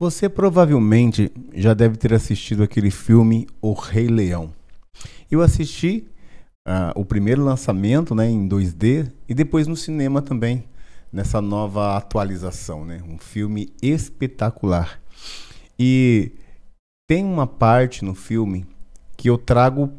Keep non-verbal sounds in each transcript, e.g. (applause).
Você provavelmente já deve ter assistido aquele filme O Rei Leão. Eu assisti uh, o primeiro lançamento né, em 2D e depois no cinema também, nessa nova atualização. Né? Um filme espetacular. E tem uma parte no filme que eu trago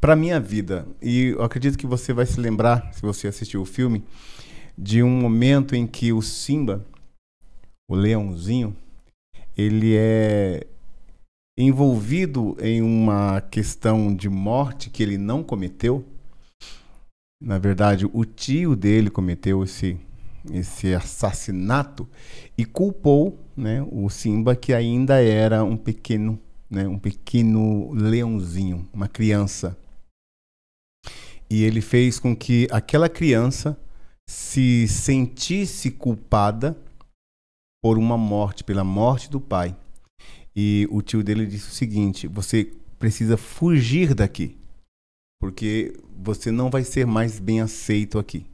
para minha vida. E eu acredito que você vai se lembrar, se você assistiu o filme, de um momento em que o Simba, o leãozinho, ele é envolvido em uma questão de morte que ele não cometeu. Na verdade, o tio dele cometeu esse, esse assassinato e culpou né, o Simba, que ainda era um pequeno, né, um pequeno leãozinho, uma criança. E ele fez com que aquela criança se sentisse culpada por uma morte, pela morte do pai. E o tio dele disse o seguinte: você precisa fugir daqui, porque você não vai ser mais bem aceito aqui.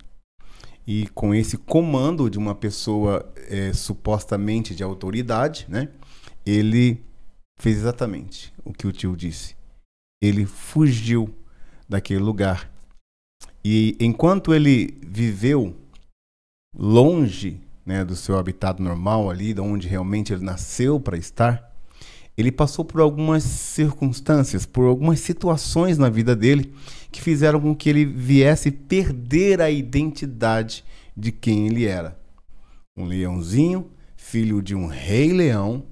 E com esse comando de uma pessoa é, supostamente de autoridade, né, ele fez exatamente o que o tio disse. Ele fugiu daquele lugar. E enquanto ele viveu longe né, do seu habitat normal ali, de onde realmente ele nasceu para estar, ele passou por algumas circunstâncias, por algumas situações na vida dele que fizeram com que ele viesse perder a identidade de quem ele era. Um leãozinho, filho de um rei leão,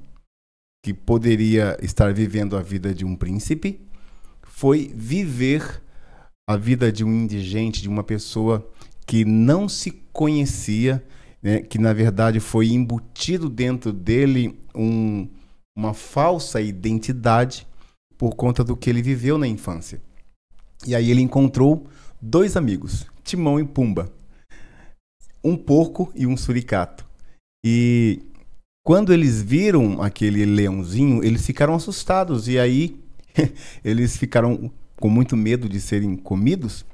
que poderia estar vivendo a vida de um príncipe, foi viver a vida de um indigente, de uma pessoa que não se conhecia, né, que na verdade foi embutido dentro dele um, uma falsa identidade por conta do que ele viveu na infância. E aí ele encontrou dois amigos, Timão e Pumba, um porco e um suricato. E quando eles viram aquele leãozinho, eles ficaram assustados e aí (laughs) eles ficaram com muito medo de serem comidos.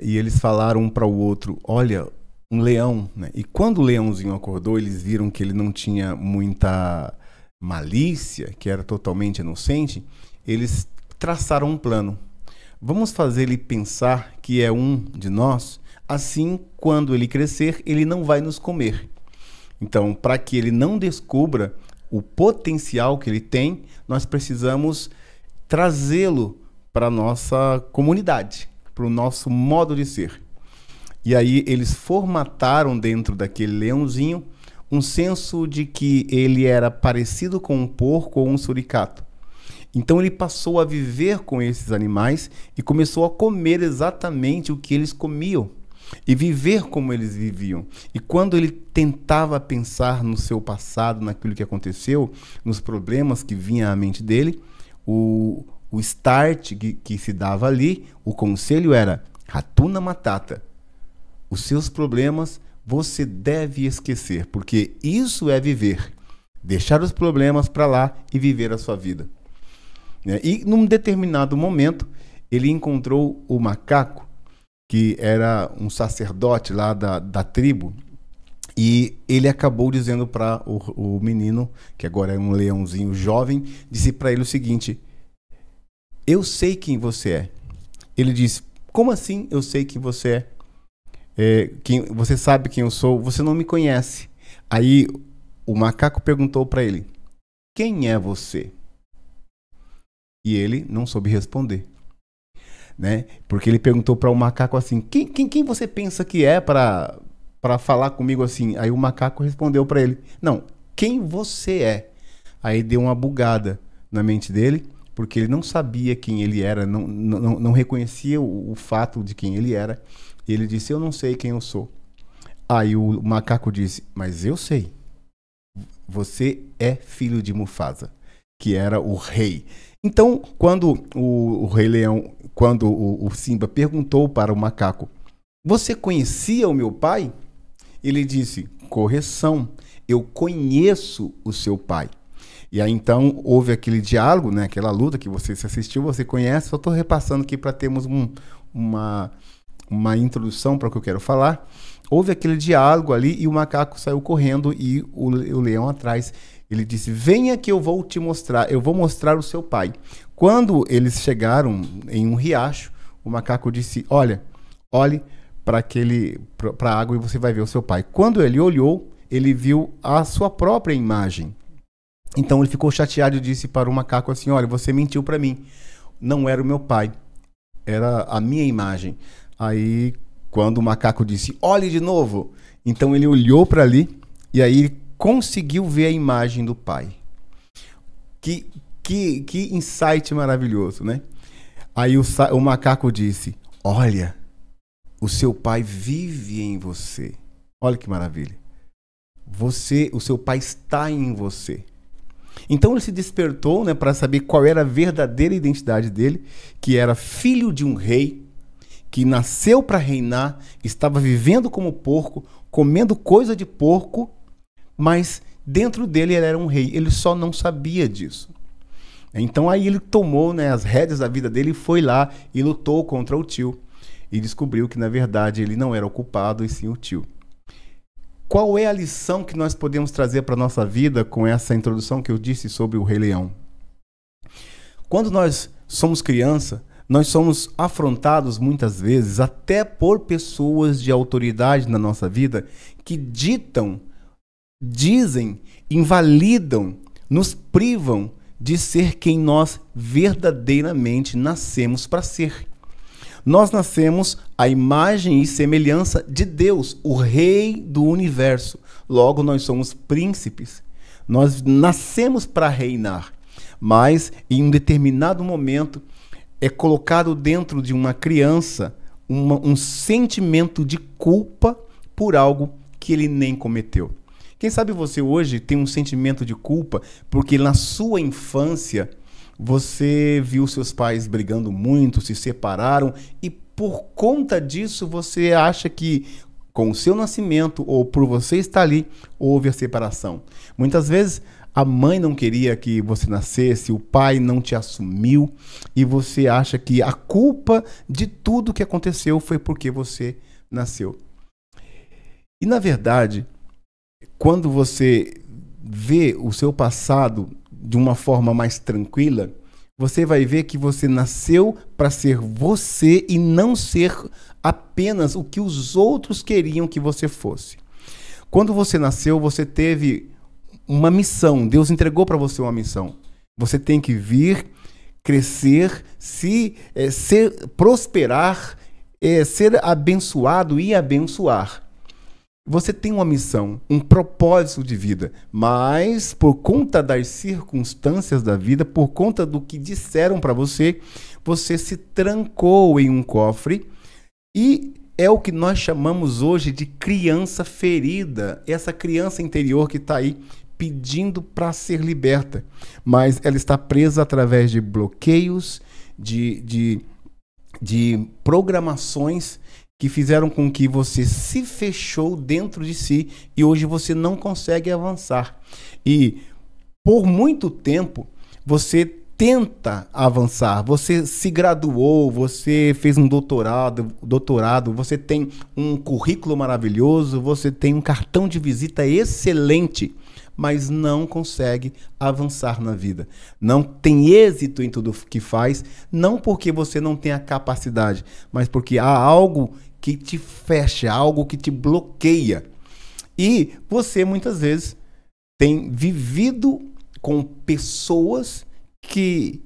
E eles falaram um para o outro: Olha, um leão. Né? E quando o leãozinho acordou, eles viram que ele não tinha muita malícia, que era totalmente inocente. Eles traçaram um plano. Vamos fazer ele pensar que é um de nós. Assim, quando ele crescer, ele não vai nos comer. Então, para que ele não descubra o potencial que ele tem, nós precisamos trazê-lo para a nossa comunidade, para o nosso modo de ser. E aí eles formataram dentro daquele leãozinho um senso de que ele era parecido com um porco ou um suricato. Então ele passou a viver com esses animais e começou a comer exatamente o que eles comiam e viver como eles viviam. E quando ele tentava pensar no seu passado, naquilo que aconteceu, nos problemas que vinha à mente dele, o, o start que, que se dava ali, o conselho era Ratuna Matata, os seus problemas você deve esquecer, porque isso é viver. Deixar os problemas para lá e viver a sua vida. Né? E num determinado momento, ele encontrou o macaco, que era um sacerdote lá da, da tribo, e ele acabou dizendo para o, o, menino, que agora é um leãozinho jovem, disse para ele o seguinte: Eu sei quem você é. Ele disse: Como assim eu sei quem você é? é, quem, você sabe quem eu sou, você não me conhece. Aí o macaco perguntou para ele: Quem é você? E ele não soube responder. Né? Porque ele perguntou para o um macaco assim: quem, quem, quem você pensa que é para falar comigo assim? Aí o macaco respondeu para ele: Não, quem você é? Aí deu uma bugada na mente dele, porque ele não sabia quem ele era, não, não, não reconhecia o, o fato de quem ele era. E ele disse: Eu não sei quem eu sou. Aí o macaco disse: Mas eu sei. Você é filho de Mufasa, que era o rei. Então, quando o, o Rei Leão, quando o, o Simba perguntou para o macaco: Você conhecia o meu pai? Ele disse: Correção, eu conheço o seu pai. E aí então houve aquele diálogo, né? aquela luta que você se assistiu, você conhece, só estou repassando aqui para termos um, uma, uma introdução para o que eu quero falar, houve aquele diálogo ali e o macaco saiu correndo e o, o leão atrás. Ele disse: Venha que eu vou te mostrar, eu vou mostrar o seu pai. Quando eles chegaram em um riacho, o macaco disse: Olha, olhe para aquele para a água e você vai ver o seu pai. Quando ele olhou, ele viu a sua própria imagem. Então ele ficou chateado e disse para o macaco assim: Olha, você mentiu para mim. Não era o meu pai, era a minha imagem. Aí, quando o macaco disse, olhe de novo, então ele olhou para ali e aí conseguiu ver a imagem do pai. Que, que, que insight maravilhoso, né? Aí o, o macaco disse: Olha, o seu pai vive em você. Olha que maravilha. Você, o seu pai está em você. Então ele se despertou, né, para saber qual era a verdadeira identidade dele, que era filho de um rei, que nasceu para reinar, estava vivendo como porco, comendo coisa de porco, mas dentro dele ele era um rei. Ele só não sabia disso. Então aí ele tomou né, as rédeas da vida dele e foi lá e lutou contra o tio. E descobriu que, na verdade, ele não era o culpado e sim o tio. Qual é a lição que nós podemos trazer para a nossa vida com essa introdução que eu disse sobre o Rei Leão? Quando nós somos criança, nós somos afrontados muitas vezes até por pessoas de autoridade na nossa vida que ditam, dizem, invalidam, nos privam de ser quem nós verdadeiramente nascemos para ser. Nós nascemos à imagem e semelhança de Deus, o Rei do universo. Logo, nós somos príncipes. Nós nascemos para reinar, mas em um determinado momento é colocado dentro de uma criança uma, um sentimento de culpa por algo que ele nem cometeu. Quem sabe você hoje tem um sentimento de culpa porque na sua infância você viu seus pais brigando muito, se separaram e por conta disso você acha que com o seu nascimento ou por você estar ali houve a separação. Muitas vezes a mãe não queria que você nascesse, o pai não te assumiu e você acha que a culpa de tudo que aconteceu foi porque você nasceu. E na verdade, quando você vê o seu passado de uma forma mais tranquila, você vai ver que você nasceu para ser você e não ser apenas o que os outros queriam que você fosse. Quando você nasceu, você teve uma missão. Deus entregou para você uma missão. Você tem que vir, crescer, se é, ser, prosperar, é, ser abençoado e abençoar. Você tem uma missão, um propósito de vida, mas por conta das circunstâncias da vida, por conta do que disseram para você, você se trancou em um cofre e é o que nós chamamos hoje de criança ferida, essa criança interior que está aí pedindo para ser liberta, mas ela está presa através de bloqueios, de, de, de programações que fizeram com que você se fechou dentro de si e hoje você não consegue avançar. E por muito tempo você tenta avançar. Você se graduou, você fez um doutorado, doutorado, você tem um currículo maravilhoso, você tem um cartão de visita excelente, mas não consegue avançar na vida. Não tem êxito em tudo que faz, não porque você não tem a capacidade, mas porque há algo que te fecha, algo que te bloqueia. E você muitas vezes tem vivido com pessoas que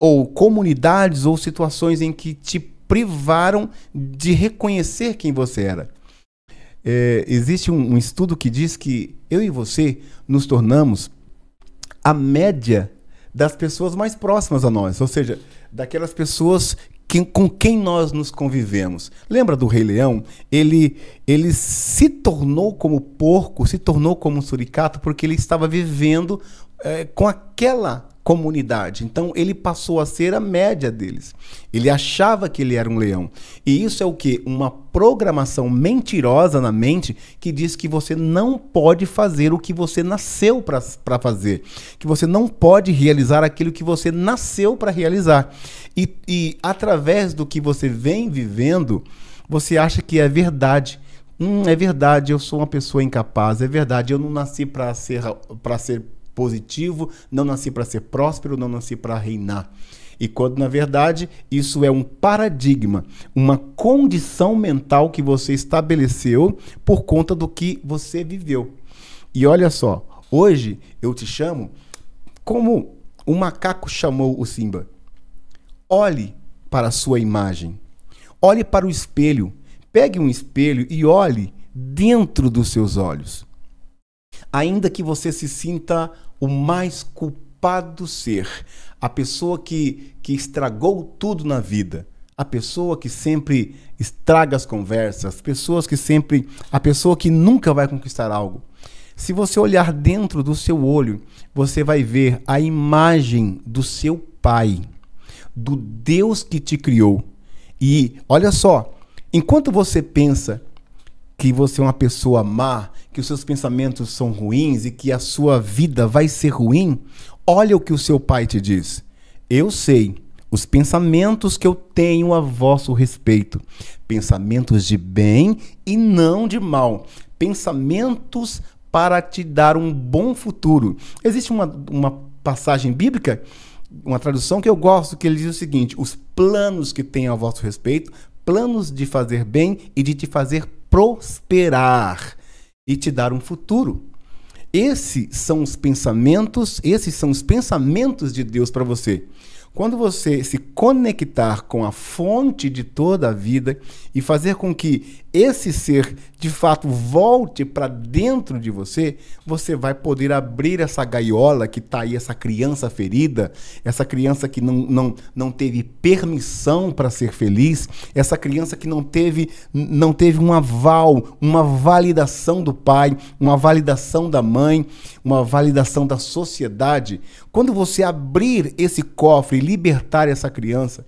ou comunidades ou situações em que te privaram de reconhecer quem você era. É, existe um, um estudo que diz que eu e você nos tornamos a média das pessoas mais próximas a nós, ou seja, daquelas pessoas que, com quem nós nos convivemos. Lembra do Rei Leão? Ele, ele se tornou como porco, se tornou como um suricato, porque ele estava vivendo é, com aquela comunidade. Então ele passou a ser a média deles. Ele achava que ele era um leão. E isso é o que uma programação mentirosa na mente que diz que você não pode fazer o que você nasceu para fazer, que você não pode realizar aquilo que você nasceu para realizar. E, e através do que você vem vivendo, você acha que é verdade. Hum, é verdade, eu sou uma pessoa incapaz. É verdade, eu não nasci para ser para ser positivo, não nasci para ser próspero, não nasci para reinar. E quando, na verdade, isso é um paradigma, uma condição mental que você estabeleceu por conta do que você viveu. E olha só, hoje eu te chamo como o macaco chamou o Simba. Olhe para a sua imagem. Olhe para o espelho. Pegue um espelho e olhe dentro dos seus olhos. Ainda que você se sinta o mais culpado ser, a pessoa que, que estragou tudo na vida, a pessoa que sempre estraga as conversas, pessoas que sempre, a pessoa que nunca vai conquistar algo. Se você olhar dentro do seu olho, você vai ver a imagem do seu pai, do Deus que te criou. E olha só, enquanto você pensa que você é uma pessoa má, que os seus pensamentos são ruins e que a sua vida vai ser ruim, olha o que o seu pai te diz. Eu sei os pensamentos que eu tenho a vosso respeito, pensamentos de bem e não de mal, pensamentos para te dar um bom futuro. Existe uma, uma passagem bíblica, uma tradução que eu gosto, que ele diz o seguinte: os planos que tenho a vosso respeito, planos de fazer bem e de te fazer prosperar e te dar um futuro. Esses são os pensamentos, esses são os pensamentos de Deus para você. Quando você se conectar com a fonte de toda a vida e fazer com que esse ser de fato volte para dentro de você, você vai poder abrir essa gaiola que está aí, essa criança ferida, essa criança que não, não, não teve permissão para ser feliz, essa criança que não teve, não teve um aval, uma validação do pai, uma validação da mãe, uma validação da sociedade. Quando você abrir esse cofre e libertar essa criança,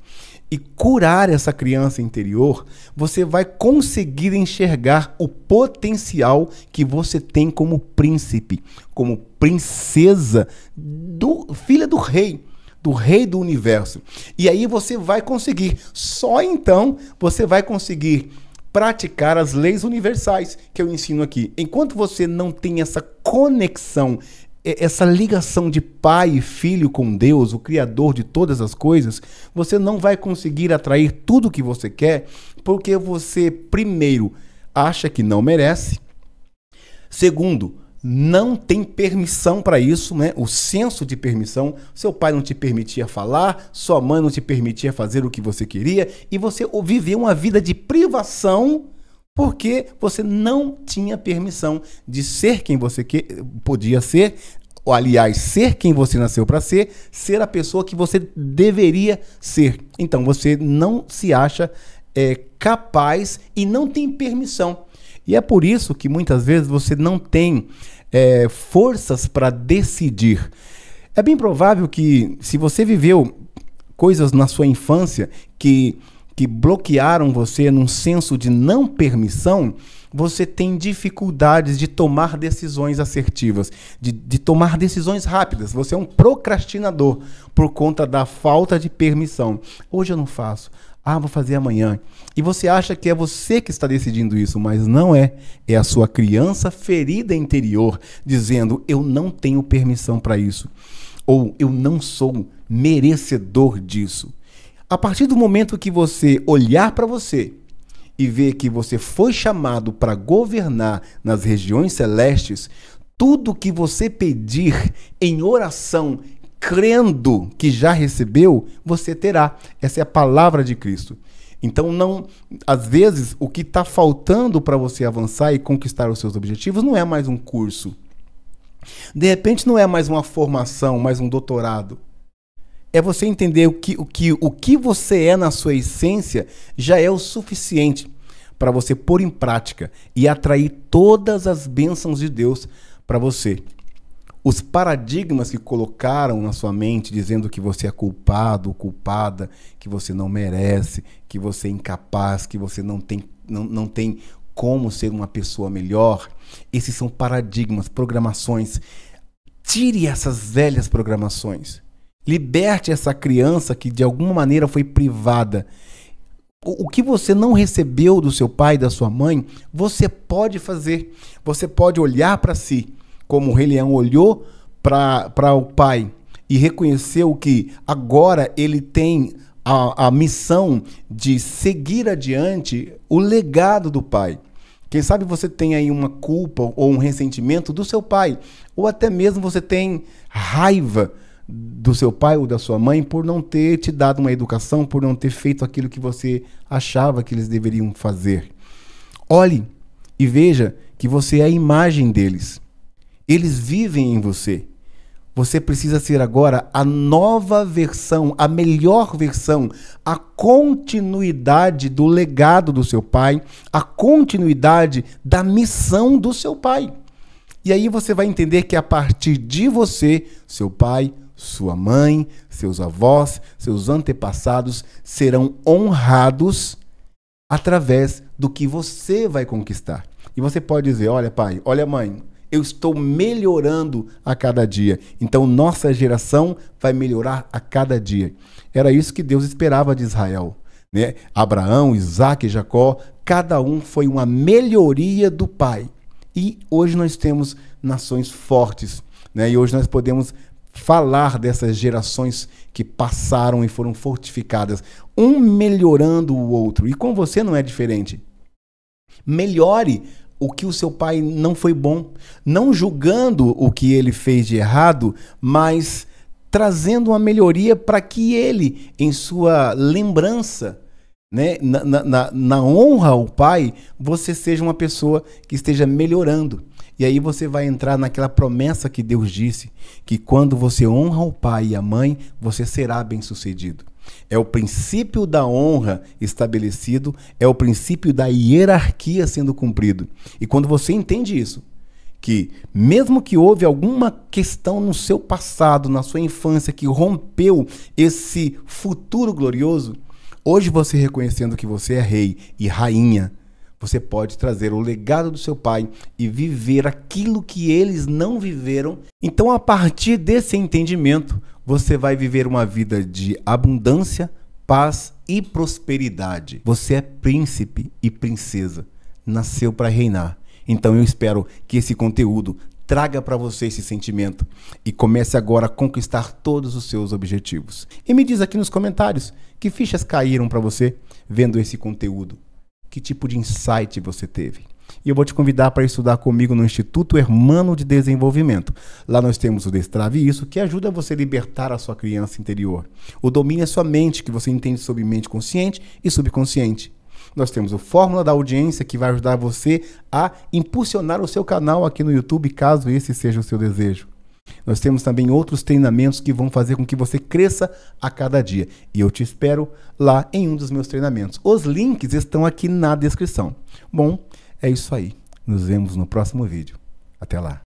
e curar essa criança interior, você vai conseguir enxergar o potencial que você tem como príncipe, como princesa do filha do rei, do rei do universo. E aí você vai conseguir, só então você vai conseguir praticar as leis universais que eu ensino aqui. Enquanto você não tem essa conexão essa ligação de pai e filho com Deus, o Criador de todas as coisas, você não vai conseguir atrair tudo o que você quer, porque você, primeiro, acha que não merece, segundo, não tem permissão para isso, né? O senso de permissão, seu pai não te permitia falar, sua mãe não te permitia fazer o que você queria e você viveu uma vida de privação porque você não tinha permissão de ser quem você que, podia ser, ou, aliás, ser quem você nasceu para ser, ser a pessoa que você deveria ser. Então você não se acha é, capaz e não tem permissão. E é por isso que muitas vezes você não tem é, forças para decidir. É bem provável que, se você viveu coisas na sua infância que que bloquearam você num senso de não permissão, você tem dificuldades de tomar decisões assertivas, de, de, tomar decisões rápidas. Você é um procrastinador por conta da falta de permissão. Hoje eu não faço. Ah, vou fazer amanhã. E você acha que é você que está decidindo isso, mas não é. É a sua criança ferida interior dizendo: eu não tenho permissão para isso. Ou eu não sou merecedor disso. A partir do momento que você olhar para você e ver que você foi chamado para governar nas regiões celestes, tudo que você pedir em oração, crendo que já recebeu, você terá. Essa é a palavra de Cristo. Então, não, às vezes, o que está faltando para você avançar e conquistar os seus objetivos não é mais um curso. De repente, não é mais uma formação, mais um doutorado é você entender o que, o que, o que você é na sua essência já é o suficiente para você pôr em prática e atrair todas as bênçãos de Deus para você. Os paradigmas que colocaram na sua mente dizendo que você é culpado, culpada, que você não merece, que você é incapaz, que você não tem, não, não tem como ser uma pessoa melhor, esses são paradigmas, programações. Tire essas velhas programações Liberte essa criança que de alguma maneira foi privada. O, o que você não recebeu do seu pai, da sua mãe, você pode fazer. Você pode olhar para si, como o Rei Leão olhou para o pai e reconheceu que agora ele tem a, a, missão de seguir adiante o legado do pai. Quem sabe você tem aí uma culpa ou um ressentimento do seu pai, ou até mesmo você tem raiva do seu pai ou da sua mãe por não ter te dado uma educação, por não ter feito aquilo que você achava que eles deveriam fazer. Olhe e veja que você é a imagem deles. Eles vivem em você. Você precisa ser agora a nova versão, a melhor versão, a continuidade do legado do seu pai, a continuidade da missão do seu pai. E aí você vai entender que a partir de você, seu pai, sua mãe, seus avós, seus antepassados serão honrados através do que você vai conquistar. E você pode dizer: olha, pai, olha, mãe, eu estou melhorando a cada dia. Então, nossa geração vai melhorar a cada dia. Era isso que Deus esperava de Israel. Né? Abraão, Isaac, Jacó, cada um foi uma melhoria do pai. E hoje nós temos nações fortes. Né? E hoje nós podemos falar dessas gerações que passaram e foram fortificadas, um melhorando o outro. E com você não é diferente. Melhore o que o seu pai não foi bom, não julgando o que ele fez de errado, mas trazendo uma melhoria para que ele, em sua lembrança, né, na, na, na honra ao pai, você seja uma pessoa que esteja melhorando. E aí você vai entrar naquela promessa que Deus disse, que quando você honra o pai e a mãe, você será bem-sucedido. É o princípio da honra estabelecido, é o princípio da hierarquia sendo cumprido. E quando você entende isso, que mesmo que houve alguma questão no seu passado, na sua infância que rompeu esse futuro glorioso, hoje você reconhecendo que você é rei e rainha você pode trazer o legado do seu pai e viver aquilo que eles não viveram. Então, a partir desse entendimento, você vai viver uma vida de abundância, paz e prosperidade. Você é príncipe e princesa, nasceu para reinar. Então, eu espero que esse conteúdo traga para você esse sentimento e comece agora a conquistar todos os seus objetivos. E me diz aqui nos comentários que fichas caíram para você vendo esse conteúdo. Que tipo de insight você teve? E eu vou te convidar para estudar comigo no Instituto Hermano de Desenvolvimento. Lá nós temos o Destrave Isso, que ajuda você a libertar a sua criança interior. O domínio é sua mente, que você entende sobre mente consciente e subconsciente. Nós temos o Fórmula da Audiência, que vai ajudar você a impulsionar o seu canal aqui no YouTube, caso esse seja o seu desejo. Nós temos também outros treinamentos que vão fazer com que você cresça a cada dia. E eu te espero lá em um dos meus treinamentos. Os links estão aqui na descrição. Bom, é isso aí. Nos vemos no próximo vídeo. Até lá.